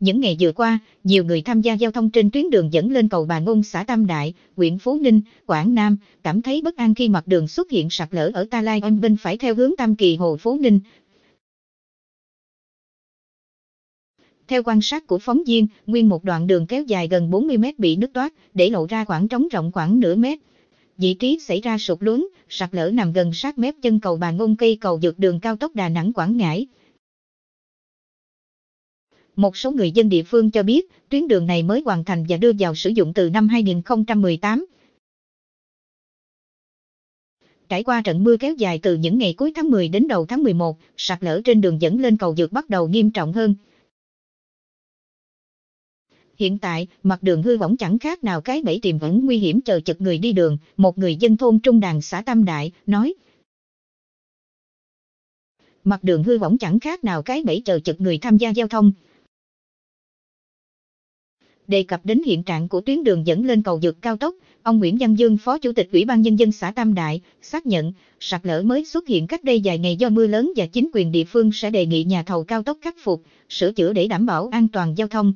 Những ngày vừa qua, nhiều người tham gia giao thông trên tuyến đường dẫn lên cầu Bà Ngôn xã Tam Đại, huyện Phú Ninh, Quảng Nam, cảm thấy bất an khi mặt đường xuất hiện sạt lở ở Ta Lai Âm bên phải theo hướng Tam Kỳ Hồ Phú Ninh. Theo quan sát của phóng viên, nguyên một đoạn đường kéo dài gần 40 mét bị nứt toát, để lộ ra khoảng trống rộng khoảng nửa mét. Vị trí xảy ra sụt lún, sạt lở nằm gần sát mép chân cầu Bà Ngôn cây cầu vượt đường cao tốc Đà Nẵng Quảng Ngãi. Một số người dân địa phương cho biết, tuyến đường này mới hoàn thành và đưa vào sử dụng từ năm 2018. Trải qua trận mưa kéo dài từ những ngày cuối tháng 10 đến đầu tháng 11, sạt lở trên đường dẫn lên cầu dược bắt đầu nghiêm trọng hơn. Hiện tại, mặt đường hư võng chẳng khác nào cái bẫy tiềm ẩn nguy hiểm chờ chật người đi đường, một người dân thôn Trung Đàn xã Tam Đại, nói mặt đường hư võng chẳng khác nào cái bẫy chờ chật người tham gia giao thông đề cập đến hiện trạng của tuyến đường dẫn lên cầu vượt cao tốc, ông Nguyễn Văn Dương Phó Chủ tịch Ủy ban Nhân dân xã Tam Đại xác nhận sạt lở mới xuất hiện cách đây vài ngày do mưa lớn và chính quyền địa phương sẽ đề nghị nhà thầu cao tốc khắc phục, sửa chữa để đảm bảo an toàn giao thông.